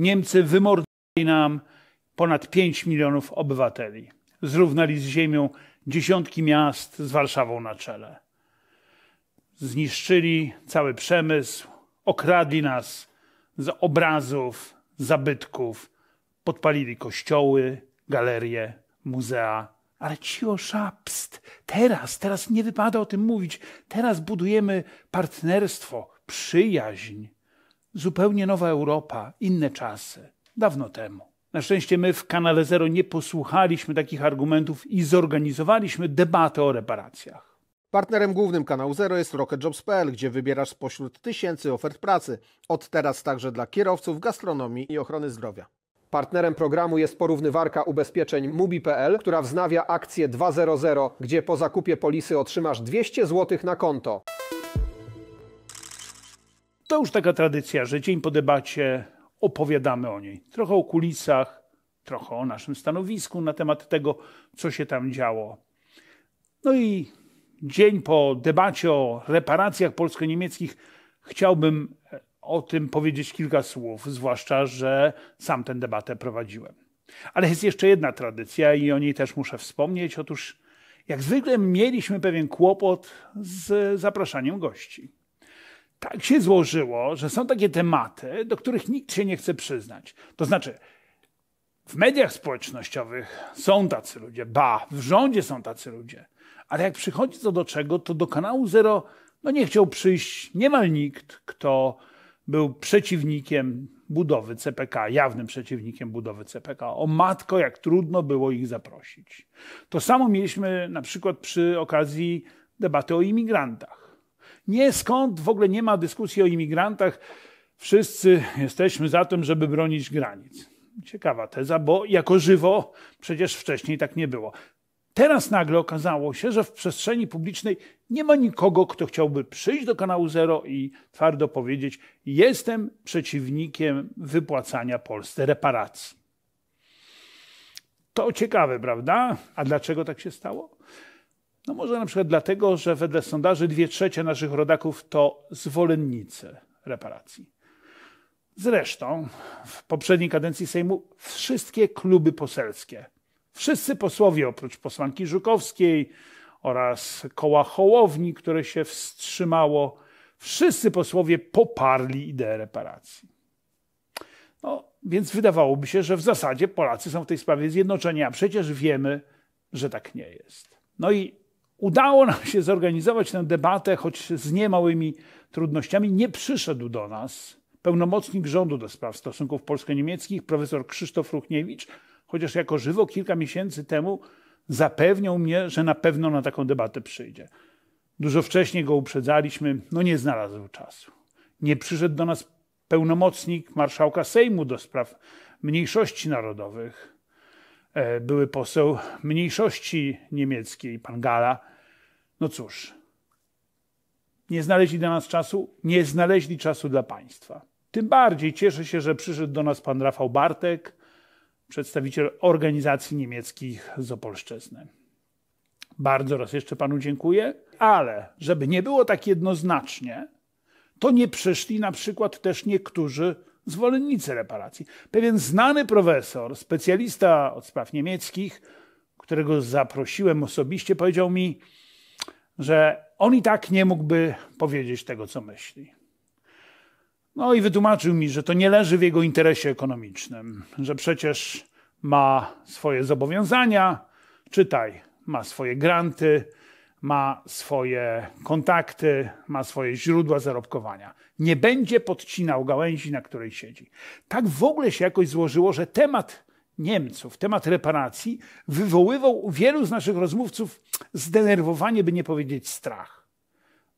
Niemcy wymordowali nam ponad 5 milionów obywateli. Zrównali z ziemią dziesiątki miast z Warszawą na czele. Zniszczyli cały przemysł, okradli nas z obrazów, zabytków, podpalili kościoły, galerie, muzea. Ale cisza, pst, teraz, teraz nie wypada o tym mówić. Teraz budujemy partnerstwo, przyjaźń zupełnie nowa Europa, inne czasy, dawno temu. Na szczęście my w kanale Zero nie posłuchaliśmy takich argumentów i zorganizowaliśmy debatę o reparacjach. Partnerem głównym kanału Zero jest RocketJobs.pl, gdzie wybierasz spośród tysięcy ofert pracy. Od teraz także dla kierowców, gastronomii i ochrony zdrowia. Partnerem programu jest porównywarka ubezpieczeń Mubi.pl, która wznawia akcję 2.00, gdzie po zakupie polisy otrzymasz 200 zł na konto. To już taka tradycja, że dzień po debacie opowiadamy o niej. Trochę o kulisach, trochę o naszym stanowisku na temat tego, co się tam działo. No i dzień po debacie o reparacjach polsko-niemieckich chciałbym e, o tym powiedzieć kilka słów, zwłaszcza, że sam tę debatę prowadziłem. Ale jest jeszcze jedna tradycja i o niej też muszę wspomnieć. Otóż, jak zwykle, mieliśmy pewien kłopot z zapraszaniem gości tak się złożyło, że są takie tematy, do których nikt się nie chce przyznać. To znaczy, w mediach społecznościowych są tacy ludzie, ba, w rządzie są tacy ludzie, ale tak jak przychodzi co do czego, to do kanału Zero no nie chciał przyjść niemal nikt, kto był przeciwnikiem budowy CPK, jawnym przeciwnikiem budowy CPK. O matko, jak trudno było ich zaprosić. To samo mieliśmy na przykład przy okazji debaty o imigrantach nie, skąd w ogóle nie ma dyskusji o imigrantach. Wszyscy jesteśmy za tym, żeby bronić granic. Ciekawa teza, bo jako żywo przecież wcześniej tak nie było. Teraz nagle okazało się, że w przestrzeni publicznej nie ma nikogo, kto chciałby przyjść do kanału Zero i twardo powiedzieć: Jestem przeciwnikiem wypłacania Polsce reparacji. To ciekawe, prawda? A dlaczego tak się stało? No może na przykład dlatego, że wedle sondaży dwie trzecie naszych rodaków to zwolennicy reparacji. Zresztą w poprzedniej kadencji Sejmu wszystkie kluby poselskie, wszyscy posłowie oprócz posłanki Żukowskiej oraz koła Hołowni, które się wstrzymało, wszyscy posłowie poparli ideę reparacji. No, więc wydawałoby się, że w zasadzie Polacy są w tej sprawie zjednoczeni, a przecież wiemy, że tak nie jest. No i Udało nam się zorganizować tę debatę, choć z niemałymi trudnościami. Nie przyszedł do nas pełnomocnik rządu do spraw stosunków polsko-niemieckich, profesor Krzysztof Ruchniewicz, chociaż jako żywo kilka miesięcy temu zapewniał mnie, że na pewno na taką debatę przyjdzie. Dużo wcześniej go uprzedzaliśmy, no nie znalazł czasu. Nie przyszedł do nas pełnomocnik marszałka Sejmu do spraw mniejszości narodowych, e, były poseł mniejszości niemieckiej, pan Gala, no cóż, nie znaleźli dla nas czasu, nie znaleźli czasu dla Państwa. Tym bardziej cieszę się, że przyszedł do nas pan Rafał Bartek, przedstawiciel organizacji niemieckich z Opolszczyzny. Bardzo raz jeszcze panu dziękuję, ale żeby nie było tak jednoznacznie, to nie przyszli na przykład też niektórzy zwolennicy reparacji. Pewien znany profesor, specjalista od spraw niemieckich, którego zaprosiłem osobiście, powiedział mi, że on i tak nie mógłby powiedzieć tego, co myśli. No i wytłumaczył mi, że to nie leży w jego interesie ekonomicznym, że przecież ma swoje zobowiązania, czytaj, ma swoje granty, ma swoje kontakty, ma swoje źródła zarobkowania. Nie będzie podcinał gałęzi, na której siedzi. Tak w ogóle się jakoś złożyło, że temat Niemców, temat reparacji wywoływał u wielu z naszych rozmówców zdenerwowanie, by nie powiedzieć strach.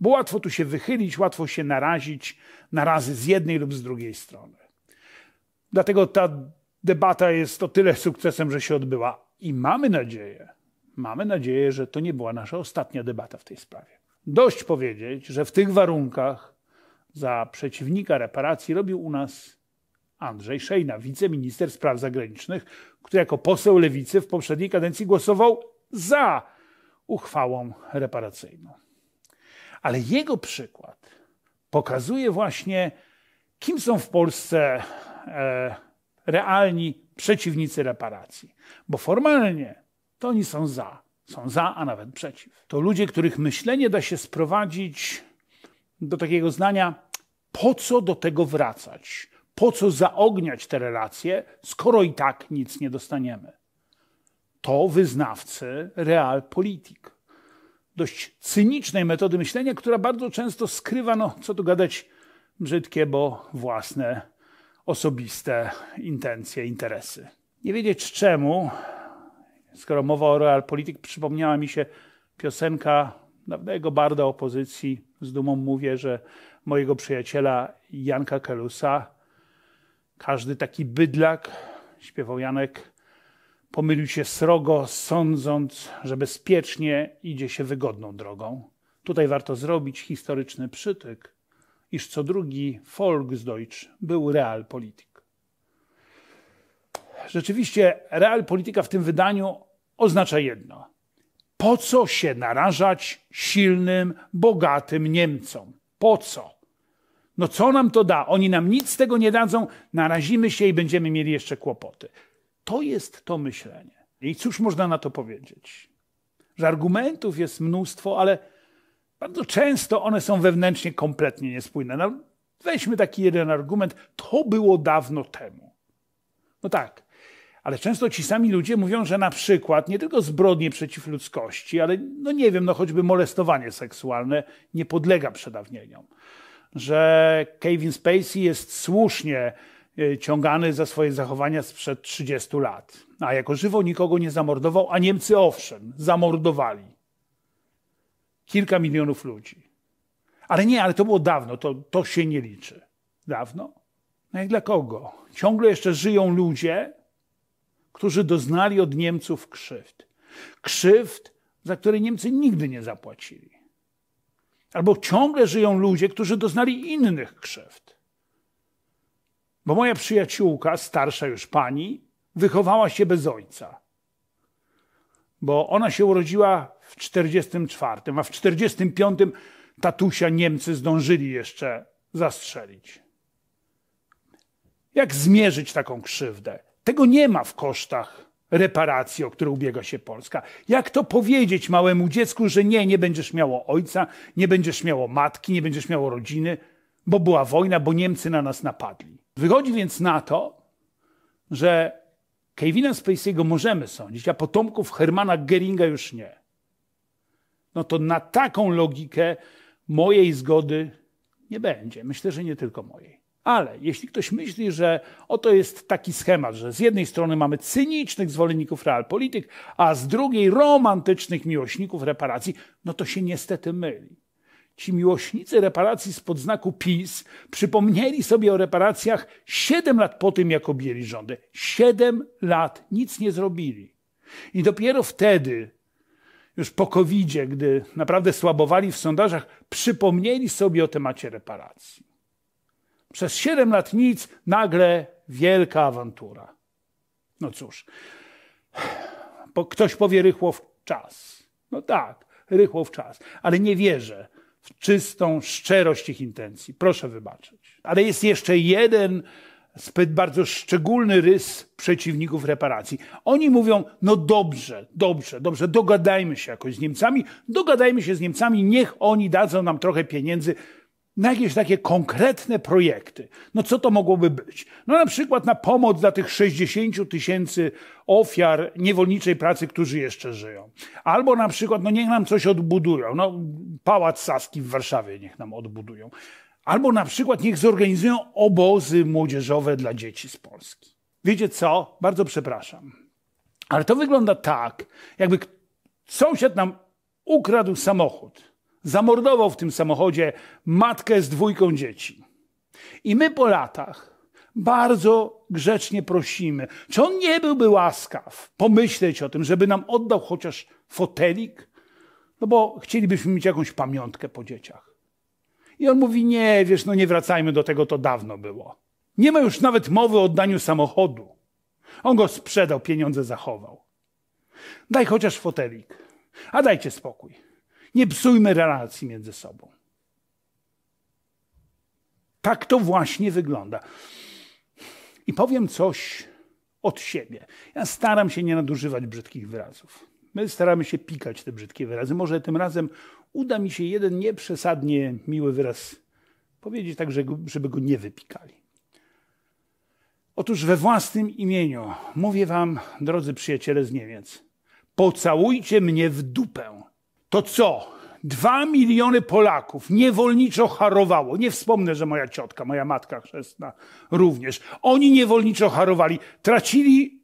Bo łatwo tu się wychylić, łatwo się narazić na razy z jednej lub z drugiej strony. Dlatego ta debata jest o tyle sukcesem, że się odbyła. I mamy nadzieję, mamy nadzieję, że to nie była nasza ostatnia debata w tej sprawie. Dość powiedzieć, że w tych warunkach za przeciwnika reparacji robił u nas Andrzej Szejna, wiceminister spraw zagranicznych, który jako poseł lewicy w poprzedniej kadencji głosował za uchwałą reparacyjną. Ale jego przykład pokazuje właśnie, kim są w Polsce e, realni przeciwnicy reparacji. Bo formalnie to oni są za. Są za, a nawet przeciw. To ludzie, których myślenie da się sprowadzić do takiego zdania, po co do tego wracać? po co zaogniać te relacje, skoro i tak nic nie dostaniemy? To wyznawcy realpolitik. Dość cynicznej metody myślenia, która bardzo często skrywa, no co tu gadać, brzydkie, bo własne, osobiste intencje, interesy. Nie wiedzieć czemu, skoro mowa o realpolitik, przypomniała mi się piosenka dawnego barda opozycji. Z dumą mówię, że mojego przyjaciela Janka Kelusa, każdy taki bydlak, śpiewał Janek, pomylił się srogo, sądząc, że bezpiecznie idzie się wygodną drogą. Tutaj warto zrobić historyczny przytyk, iż co drugi Volksdeutsch był realpolitik. Rzeczywiście realpolitika w tym wydaniu oznacza jedno. Po co się narażać silnym, bogatym Niemcom? Po co? No co nam to da? Oni nam nic z tego nie dadzą, narazimy się i będziemy mieli jeszcze kłopoty. To jest to myślenie. I cóż można na to powiedzieć? Że argumentów jest mnóstwo, ale bardzo często one są wewnętrznie kompletnie niespójne. No, weźmy taki jeden argument. To było dawno temu. No tak, ale często ci sami ludzie mówią, że na przykład nie tylko zbrodnie przeciw ludzkości, ale no nie wiem, no choćby molestowanie seksualne nie podlega przedawnieniom że Kevin Spacey jest słusznie e, ciągany za swoje zachowania sprzed 30 lat. A jako żywo nikogo nie zamordował, a Niemcy owszem, zamordowali. Kilka milionów ludzi. Ale nie, ale to było dawno, to, to się nie liczy. Dawno? No jak dla kogo? Ciągle jeszcze żyją ludzie, którzy doznali od Niemców krzywd. Krzywd, za które Niemcy nigdy nie zapłacili. Albo ciągle żyją ludzie, którzy doznali innych krzywd. Bo moja przyjaciółka, starsza już pani, wychowała się bez ojca. Bo ona się urodziła w 44, a w 45 tatusia Niemcy zdążyli jeszcze zastrzelić. Jak zmierzyć taką krzywdę? Tego nie ma w kosztach reparacji, o które ubiega się Polska. Jak to powiedzieć małemu dziecku, że nie, nie będziesz miało ojca, nie będziesz miało matki, nie będziesz miało rodziny, bo była wojna, bo Niemcy na nas napadli. Wychodzi więc na to, że Kevina Spacey'ego możemy sądzić, a potomków Hermana Geringa już nie. No to na taką logikę mojej zgody nie będzie. Myślę, że nie tylko mojej. Ale jeśli ktoś myśli, że oto jest taki schemat, że z jednej strony mamy cynicznych zwolenników realpolitik, a z drugiej romantycznych miłośników reparacji, no to się niestety myli. Ci miłośnicy reparacji spod znaku PiS przypomnieli sobie o reparacjach siedem lat po tym, jak objęli rządy. Siedem lat nic nie zrobili. I dopiero wtedy, już po covid gdy naprawdę słabowali w sondażach, przypomnieli sobie o temacie reparacji. Przez 7 lat nic, nagle wielka awantura. No cóż, ktoś powie rychło w czas. No tak, rychło w czas, ale nie wierzę w czystą szczerość ich intencji. Proszę wybaczyć. Ale jest jeszcze jeden zbyt bardzo szczególny rys przeciwników reparacji. Oni mówią, no dobrze, dobrze, dobrze, dogadajmy się jakoś z Niemcami, dogadajmy się z Niemcami, niech oni dadzą nam trochę pieniędzy, na jakieś takie konkretne projekty. No co to mogłoby być? No na przykład na pomoc dla tych 60 tysięcy ofiar niewolniczej pracy, którzy jeszcze żyją. Albo na przykład, no niech nam coś odbudują. No Pałac Saski w Warszawie niech nam odbudują. Albo na przykład niech zorganizują obozy młodzieżowe dla dzieci z Polski. Wiecie co? Bardzo przepraszam. Ale to wygląda tak, jakby sąsiad nam ukradł samochód zamordował w tym samochodzie matkę z dwójką dzieci. I my po latach bardzo grzecznie prosimy, czy on nie byłby łaskaw pomyśleć o tym, żeby nam oddał chociaż fotelik? No bo chcielibyśmy mieć jakąś pamiątkę po dzieciach. I on mówi, nie, wiesz, no nie wracajmy do tego, to dawno było. Nie ma już nawet mowy o oddaniu samochodu. On go sprzedał, pieniądze zachował. Daj chociaż fotelik, a dajcie spokój. Nie psujmy relacji między sobą. Tak to właśnie wygląda. I powiem coś od siebie. Ja staram się nie nadużywać brzydkich wyrazów. My staramy się pikać te brzydkie wyrazy. Może tym razem uda mi się jeden nieprzesadnie miły wyraz powiedzieć, tak żeby go nie wypikali. Otóż we własnym imieniu mówię wam, drodzy przyjaciele z Niemiec, pocałujcie mnie w dupę to co? Dwa miliony Polaków niewolniczo harowało. Nie wspomnę, że moja ciotka, moja matka chrzestna również. Oni niewolniczo harowali. Tracili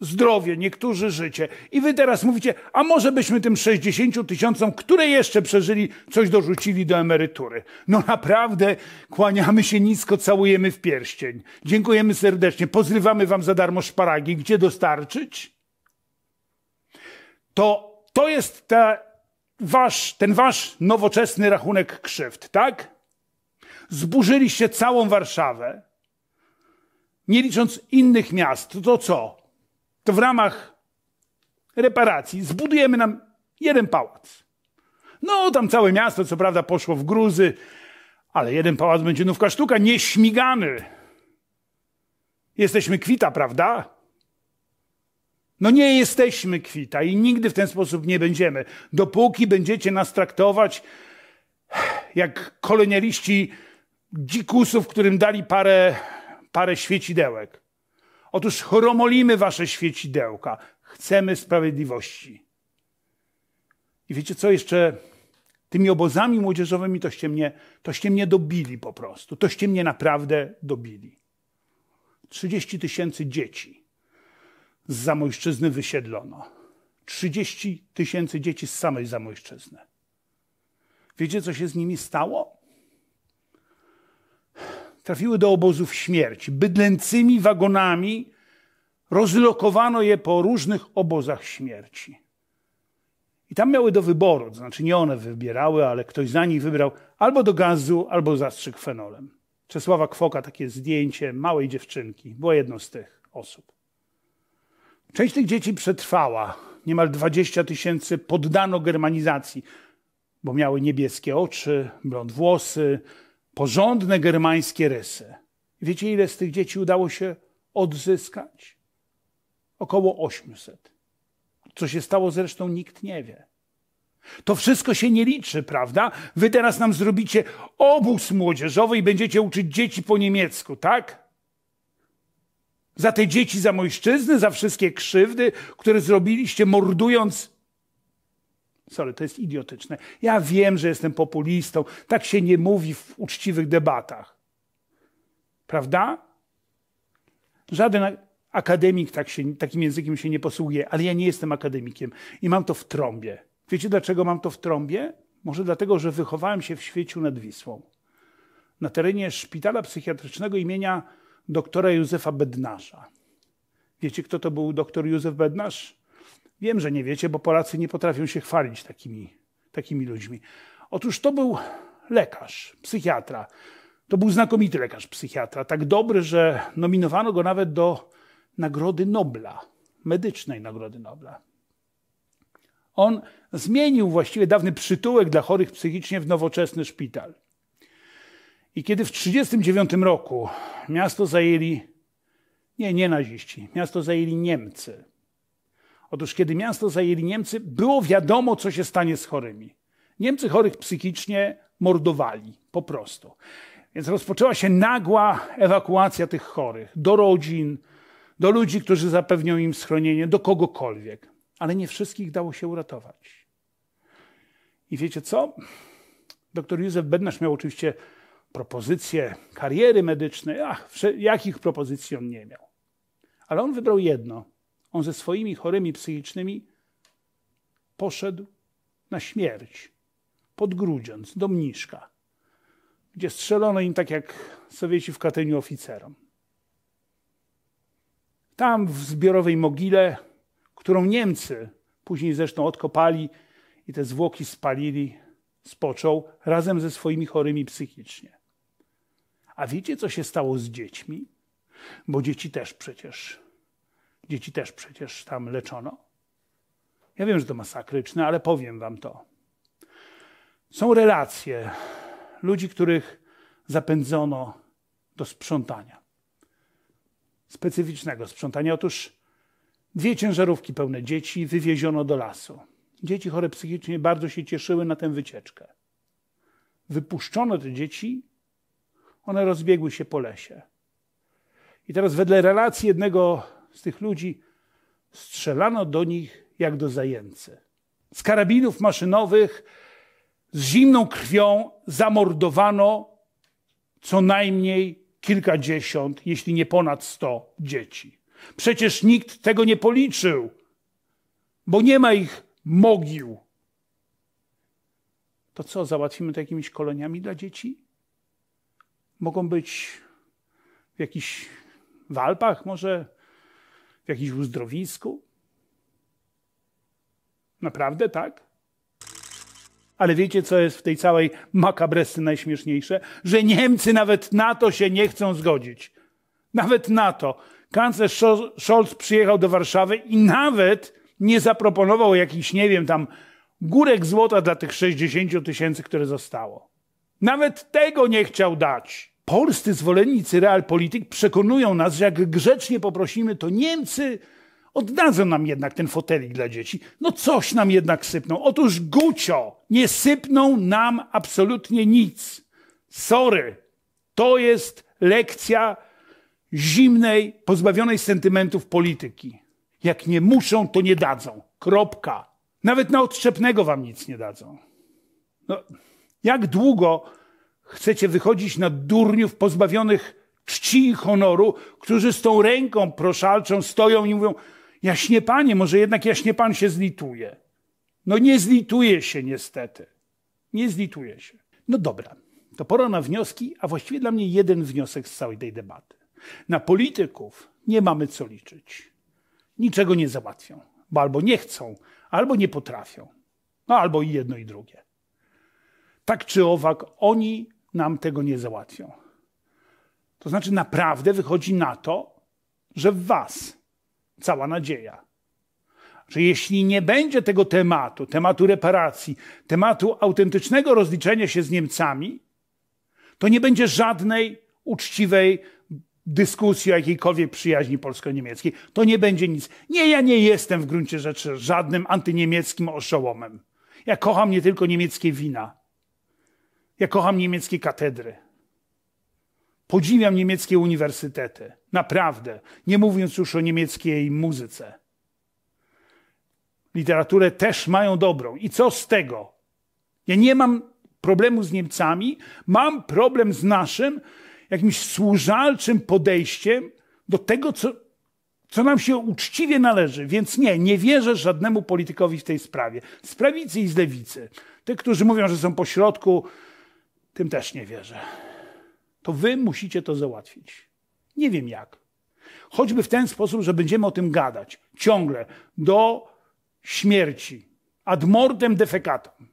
zdrowie, niektórzy życie. I wy teraz mówicie, a może byśmy tym 60 tysiącom, które jeszcze przeżyli, coś dorzucili do emerytury. No naprawdę kłaniamy się nisko, całujemy w pierścień. Dziękujemy serdecznie. Pozrywamy wam za darmo szparagi. Gdzie dostarczyć? To, to jest ta wasz, ten wasz nowoczesny rachunek krzywd, tak? Zburzyliście całą Warszawę, nie licząc innych miast. To co? To w ramach reparacji zbudujemy nam jeden pałac. No, tam całe miasto, co prawda, poszło w gruzy, ale jeden pałac będzie nówka sztuka, nieśmigany. Jesteśmy kwita, prawda? No nie jesteśmy kwita i nigdy w ten sposób nie będziemy. Dopóki będziecie nas traktować jak kolonialiści dzikusów, którym dali parę, parę świecidełek. Otóż chromolimy wasze świecidełka. Chcemy sprawiedliwości. I wiecie co jeszcze? Tymi obozami młodzieżowymi toście mnie, toście mnie dobili po prostu. Toście mnie naprawdę dobili. 30 tysięcy dzieci z Zamojszczyzny wysiedlono. 30 tysięcy dzieci z samej Zamojszczyzny. Wiecie, co się z nimi stało? Trafiły do obozów śmierci. Bydlęcymi wagonami rozlokowano je po różnych obozach śmierci. I tam miały do wyboru, to znaczy nie one wybierały, ale ktoś za nich wybrał albo do gazu, albo zastrzyk fenolem. Czesława Kwoka takie zdjęcie małej dziewczynki, była jedną z tych osób. Część tych dzieci przetrwała. Niemal 20 tysięcy poddano germanizacji, bo miały niebieskie oczy, blond włosy, porządne germańskie rysy. Wiecie, ile z tych dzieci udało się odzyskać? Około 800. Co się stało zresztą, nikt nie wie. To wszystko się nie liczy, prawda? Wy teraz nam zrobicie obóz młodzieżowy i będziecie uczyć dzieci po niemiecku, tak? Za te dzieci za zamojszczyzny, za wszystkie krzywdy, które zrobiliście mordując Sorry, to jest idiotyczne. Ja wiem, że jestem populistą. Tak się nie mówi w uczciwych debatach. Prawda? Żaden akademik tak się, takim językiem się nie posługuje, ale ja nie jestem akademikiem i mam to w trąbie. Wiecie dlaczego mam to w trąbie? Może dlatego, że wychowałem się w świeciu nad Wisłą. Na terenie szpitala psychiatrycznego imienia doktora Józefa Bednarza. Wiecie, kto to był doktor Józef Bednarz? Wiem, że nie wiecie, bo Polacy nie potrafią się chwalić takimi, takimi ludźmi. Otóż to był lekarz, psychiatra. To był znakomity lekarz, psychiatra. Tak dobry, że nominowano go nawet do Nagrody Nobla, medycznej Nagrody Nobla. On zmienił właściwie dawny przytułek dla chorych psychicznie w nowoczesny szpital. I kiedy w 1939 roku miasto zajęli, nie, nie naziści, miasto zajęli Niemcy. Otóż, kiedy miasto zajęli Niemcy, było wiadomo, co się stanie z chorymi. Niemcy chorych psychicznie mordowali, po prostu. Więc rozpoczęła się nagła ewakuacja tych chorych do rodzin, do ludzi, którzy zapewnią im schronienie, do kogokolwiek. Ale nie wszystkich dało się uratować. I wiecie co? Doktor Józef Bednarz miał oczywiście propozycje kariery medycznej, ach, jakich propozycji on nie miał. Ale on wybrał jedno. On ze swoimi chorymi psychicznymi poszedł na śmierć, pod Grudziąc do Mniszka, gdzie strzelono im tak jak Sowieci w Katyniu oficerom. Tam w zbiorowej mogile, którą Niemcy później zresztą odkopali i te zwłoki spalili, spoczął razem ze swoimi chorymi psychicznie. A wiecie, co się stało z dziećmi? Bo dzieci też przecież, dzieci też przecież tam leczono. Ja wiem, że to masakryczne, ale powiem wam to. Są relacje ludzi, których zapędzono do sprzątania. Specyficznego sprzątania. Otóż dwie ciężarówki pełne dzieci wywieziono do lasu. Dzieci chore psychicznie bardzo się cieszyły na tę wycieczkę. Wypuszczono te dzieci one rozbiegły się po lesie. I teraz wedle relacji jednego z tych ludzi strzelano do nich jak do zajęcy. Z karabinów maszynowych z zimną krwią zamordowano co najmniej kilkadziesiąt, jeśli nie ponad sto dzieci. Przecież nikt tego nie policzył, bo nie ma ich mogił. To co, załatwimy to jakimiś koloniami dla dzieci? mogą być w jakichś w Alpach, może w jakimś uzdrowisku. Naprawdę tak? Ale wiecie, co jest w tej całej makabresy najśmieszniejsze? Że Niemcy nawet na to się nie chcą zgodzić. Nawet na to. Kanclerz Scholz przyjechał do Warszawy i nawet nie zaproponował jakichś, nie wiem, tam górek złota dla tych 60 tysięcy, które zostało. Nawet tego nie chciał dać. Polscy zwolennicy realpolitik przekonują nas, że jak grzecznie poprosimy, to Niemcy oddadzą nam jednak ten fotelik dla dzieci. No coś nam jednak sypną. Otóż gucio, nie sypną nam absolutnie nic. Sorry, to jest lekcja zimnej, pozbawionej sentymentów polityki. Jak nie muszą, to nie dadzą. Kropka. Nawet na odczepnego wam nic nie dadzą. No. Jak długo chcecie wychodzić na durniów pozbawionych czci i honoru, którzy z tą ręką proszalczą stoją i mówią, jaśnie panie, może jednak jaśnie pan się zlituje. No nie zlituje się niestety. Nie zlituje się. No dobra, to pora na wnioski, a właściwie dla mnie jeden wniosek z całej tej debaty. Na polityków nie mamy co liczyć. Niczego nie załatwią, bo albo nie chcą, albo nie potrafią, no albo i jedno i drugie tak czy owak, oni nam tego nie załatwią. To znaczy, naprawdę wychodzi na to, że w Was cała nadzieja. Że jeśli nie będzie tego tematu, tematu reparacji, tematu autentycznego rozliczenia się z Niemcami, to nie będzie żadnej uczciwej dyskusji o jakiejkolwiek przyjaźni polsko-niemieckiej. To nie będzie nic. Nie, ja nie jestem w gruncie rzeczy żadnym antyniemieckim oszołomem. Ja kocham nie tylko niemieckie wina, ja kocham niemieckie katedry. Podziwiam niemieckie uniwersytety. Naprawdę. Nie mówiąc już o niemieckiej muzyce. Literaturę też mają dobrą. I co z tego? Ja nie mam problemu z Niemcami, mam problem z naszym jakimś służalczym podejściem do tego, co, co nam się uczciwie należy. Więc nie, nie wierzę żadnemu politykowi w tej sprawie. Z prawicy i z lewicy. Te, którzy mówią, że są po środku, tym też nie wierzę. To wy musicie to załatwić. Nie wiem jak. Choćby w ten sposób, że będziemy o tym gadać ciągle do śmierci, ad mortem defecatum.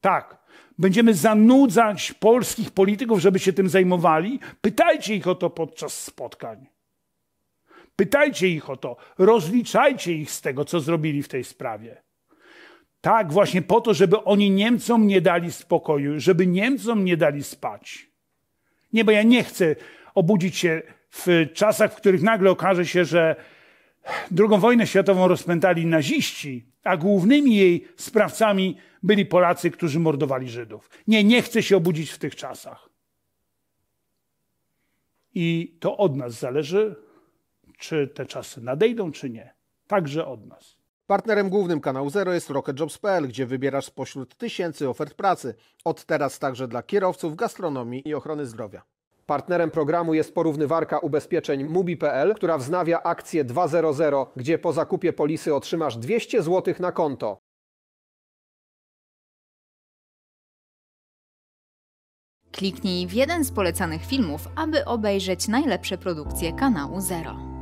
Tak, będziemy zanudzać polskich polityków, żeby się tym zajmowali. Pytajcie ich o to podczas spotkań. Pytajcie ich o to, rozliczajcie ich z tego, co zrobili w tej sprawie. Tak, właśnie po to, żeby oni Niemcom nie dali spokoju, żeby Niemcom nie dali spać. Nie, bo ja nie chcę obudzić się w czasach, w których nagle okaże się, że II wojnę światową rozpętali naziści, a głównymi jej sprawcami byli Polacy, którzy mordowali Żydów. Nie, nie chcę się obudzić w tych czasach. I to od nas zależy, czy te czasy nadejdą, czy nie. Także od nas. Partnerem głównym kanału Zero jest RocketJobs.pl, gdzie wybierasz spośród tysięcy ofert pracy. Od teraz także dla kierowców, gastronomii i ochrony zdrowia. Partnerem programu jest porównywarka ubezpieczeń Mubi.pl, która wznawia akcję 2.0.0, gdzie po zakupie polisy otrzymasz 200 zł na konto. Kliknij w jeden z polecanych filmów, aby obejrzeć najlepsze produkcje kanału Zero.